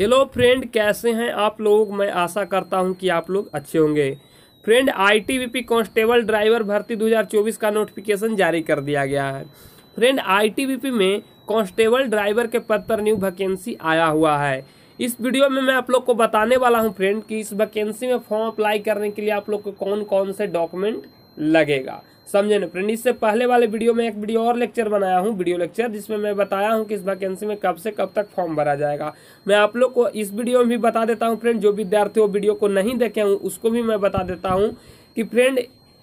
hello friend कैसे हैं आप लोग मैं आशा करता हूं कि आप लोग अच्छे होंगे फ्रेंड आईटीबीपी कांस्टेबल ड्राइवर भर्ती 2024 का नोटिफिकेशन जारी कर दिया गया है फ्रेंड आईटीबीपी में कांस्टेबल ड्राइवर के पद पर न्यू वैकेंसी आया हुआ है इस वीडियो में मैं आप लोग को बताने वाला हूं फ्रेंड कि इस वैकेंसी में फॉर्म अप्लाई करने के लिए आप लोग को कौन कौन से डॉक्यूमेंट लगेगा समझे ना फ्रेंड इससे पहले वाले वीडियो में एक वीडियो और लेक्चर बनाया हूँ वीडियो लेक्चर जिसमें मैं बताया हूँ कि इस वैकेंसी में कब से कब तक फॉर्म भरा जाएगा मैं आप लोग को इस वीडियो में भी बता देता हूँ फ्रेंड जो विद्यार्थी वो वीडियो को नहीं देखे हूँ उसको भी मैं बता देता हूँ कि फ्रेंड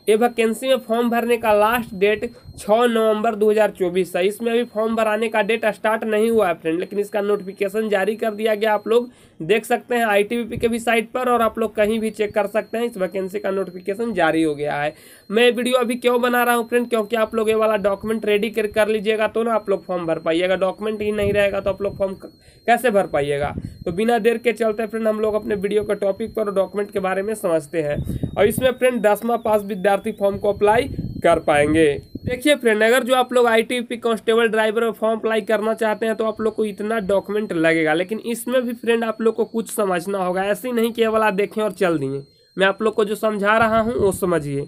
ये वैकेंसी में फॉर्म भरने का लास्ट डेट छः नवंबर 2024 है इसमें अभी फॉर्म भराने का डेट स्टार्ट नहीं हुआ है फ्रेंड लेकिन इसका नोटिफिकेशन जारी कर दिया गया आप लोग देख सकते हैं आईटीबीपी के भी साइट पर और आप लोग कहीं भी चेक कर सकते हैं इस वैकेंसी का नोटिफिकेशन जारी हो गया है मैं वीडियो अभी क्यों बना रहा हूँ फ्रेंड क्योंकि आप लोग ये वाला डॉक्यूमेंट रेडी कर, कर लीजिएगा तो ना आप लोग फॉर्म भर पाइएगा डॉक्यूमेंट ही नहीं रहेगा तो आप लोग फॉर्म कैसे भर पाइएगा तो बिना देर के चलते फ्रेंड हम लोग अपने वीडियो के टॉपिक पर और डॉक्यूमेंट के बारे में समझते हैं और इसमें फ्रेंड दसवा पास विद्यार्थी फॉर्म को अप्लाई कर पाएंगे देखिए फ्रेंड अगर जो आप लोग I T P constable driver में फॉर्म अप्लाई करना चाहते हैं तो आप लोग को इतना डॉक्यूमेंट लगेगा लेकिन इसमें भी फ्रेंड आप लोग को कुछ समझना होगा ऐसे नहीं केवल आप देखें और चल दिए मैं आप लोग को जो समझा रहा हूँ वो समझिए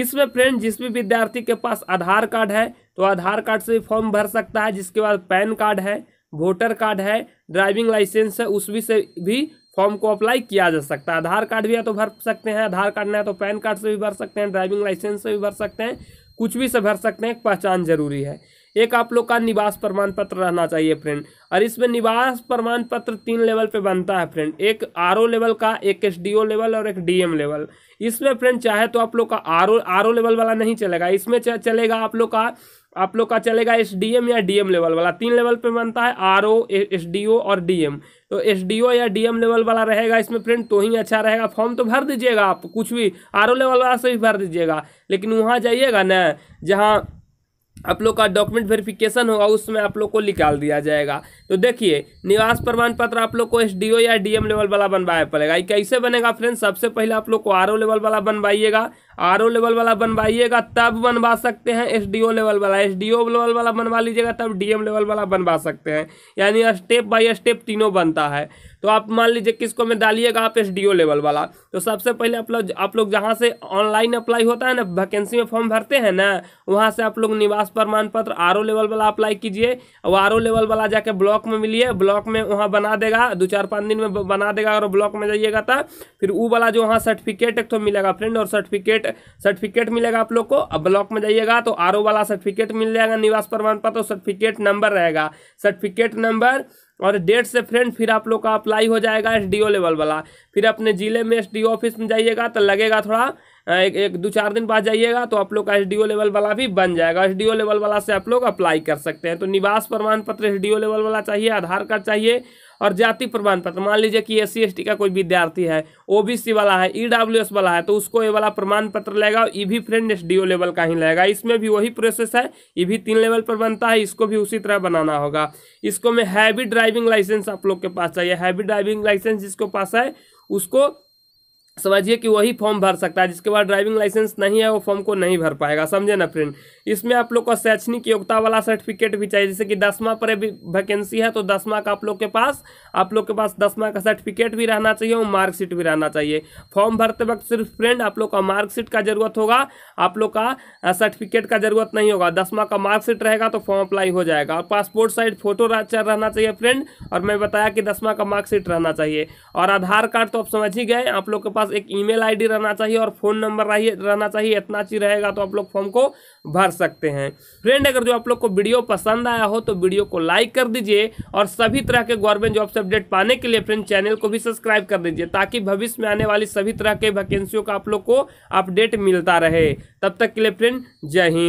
इसमें फ्रेंड जिस भी विद्यार्थी के पास आधार कार्ड है तो आधार कार्ड से भी फॉर्म भर सकता है जिसके बाद पैन कार्ड है वोटर कार्ड है ड्राइविंग लाइसेंस है उस भी से भी फॉर्म को अप्लाई किया जा सकता है आधार कार्ड भी है तो भर सकते हैं आधार कार्ड नहीं है तो पैन कार्ड से भी भर सकते हैं ड्राइविंग लाइसेंस से भी भर सकते हैं कुछ भी से भर सकते हैं पहचान जरूरी है एक आप लोग का निवास प्रमाण पत्र रहना चाहिए फ्रेंड और इसमें निवास प्रमाण पत्र तीन लेवल पे बनता है फ्रेंड एक आर लेवल का एक एस लेवल और एक डीएम लेवल इसमें फ्रेंड चाहे तो आप लोग का आर ओ लेवल वाला नहीं चलेगा इसमें चलेगा आप लोग का आप लोग का चलेगा एस डी एम या डी एम लेवल वाला तीन लेवल पे बनता है R O S D O और डी एम तो एस डी ओ या डी एम लेवल वाला रहेगा इसमें फ्रेंड तो ही अच्छा रहेगा फॉर्म तो भर दीजिएगा आप कुछ भी आर ओ लेवल वाला से भी भर दीजिएगा लेकिन वहाँ जाइएगा ना जहाँ आप लोग का डॉक्यूमेंट वेरिफिकेशन होगा उसमें आप लोग को निकाल दिया जाएगा तो देखिए निवास प्रमाण पत्र आप लोग को एसडीओ या डीएम लेवल वाला बनवाया पड़ेगा ये कैसे बनेगा फ्रेंड सबसे पहले आप लोग को आरओ लेवल वाला बनवाइएगा आरओ लेवल वाला बनवाइएगा तब बनवा सकते हैं एसडीओ लेवल वाला एस लेवल वाला बनवा लीजिएगा तब डीएम लेवल वाला बनवा सकते हैं यानी स्टेप बाई स्टेप तीनों बनता है तो आप मान लीजिए किसको में डालिएगा आप एस लेवल वाला तो सबसे पहले आप लोग आप लोग जहाँ से ऑनलाइन अप्लाई होता है ना वैकेंसी में फॉर्म भरते हैं ना वहाँ से आप लोग निवास प्रमाण पत्र आर लेवल वाला अप्लाई कीजिए और आर लेवल वाला जाके ब्लॉक में मिलिए ब्लॉक में वहाँ बना देगा दो चार पाँच दिन में बना देगा अगर ब्लॉक में जाइएगा तो फिर वो वाला जो वहाँ सर्टिफिकेट एक तो मिलेगा फ्रेंड और सर्टिफिकेट सर्टिफिकेट मिलेगा आप लोग को अब ब्लॉक में जाइएगा तो आर वाला सर्टिफिकेट मिल जाएगा निवास प्रमाण पत्र सर्टिफिकेट नंबर रहेगा सर्टिफिकेट नंबर और डेट से फ्रेंड फिर आप लोग का अप्लाई हो जाएगा एस लेवल वाला फिर अपने ज़िले में एस ऑफिस में जाइएगा तो लगेगा थोड़ा एक एक दो चार दिन बाद जाइएगा तो आप लोग का एस लेवल वाला भी बन जाएगा एस लेवल वाला से आप लोग अप्लाई कर सकते हैं तो निवास प्रमाण पत्र एस लेवल वाला चाहिए आधार कार्ड चाहिए और जाति प्रमाण पत्र मान लीजिए कि एस सी का कोई विद्यार्थी है ओबीसी वाला है ईडब्ल्यू e वाला है तो उसको ये वाला प्रमाण पत्र लेगा ई भी फ्रेंड एस लेवल का ही लेगा इसमें भी वही प्रोसेस है ये भी तीन लेवल पर बनता है इसको भी उसी तरह बनाना होगा इसको में हैवी ड्राइविंग लाइसेंस आप लोग के पास चाहिए हैवी ड्राइविंग लाइसेंस जिसको पास है उसको समझिए कि वही फॉर्म भर सकता है जिसके बाद ड्राइविंग लाइसेंस नहीं है वो फॉर्म को नहीं भर पाएगा समझे ना फ्रेंड इसमें आप लोग को शैक्षणिक योग्यता वाला सर्टिफिकेट भी चाहिए जैसे कि दसवां पर भी वैकेंसी है तो दसवां का आप लोग के पास आप लोग के पास दसवां का सर्टिफिकेट भी रहना चाहिए और मार्कशीट भी रहना चाहिए फॉर्म भरते वक्त सिर्फ फ्रेंड आप लोग का मार्कशीट का जरूरत होगा आप लोग का सर्टिफिकेट का जरूरत नहीं होगा दसवां का मार्कशीट रहेगा तो फॉर्म अप्लाई हो जाएगा और पासपोर्ट साइज फोटो रहना चाहिए फ्रेंड और मैं बताया कि दसवां का मार्कशीट रहना चाहिए और आधार कार्ड तो आप समझ ही गए आप लोग के पास पास एक ईमेल आईडी रहना चाहिए और फ़ोन नंबर रहना चाहिए इतना चीज रहेगा तो आप लोग फॉर्म को भर सकते हैं फ्रेंड अगर जो आप लोग को वीडियो पसंद आया हो तो वीडियो को लाइक कर दीजिए और सभी तरह के गवर्नमेंट जॉब से अपडेट पाने के लिए फ्रेंड चैनल को भी सब्सक्राइब कर दीजिए ताकि भविष्य में आने वाली सभी तरह के वैकेंसियों का आप लोग को अपडेट मिलता रहे तब तक के लिए फ्रेंड जय हिंद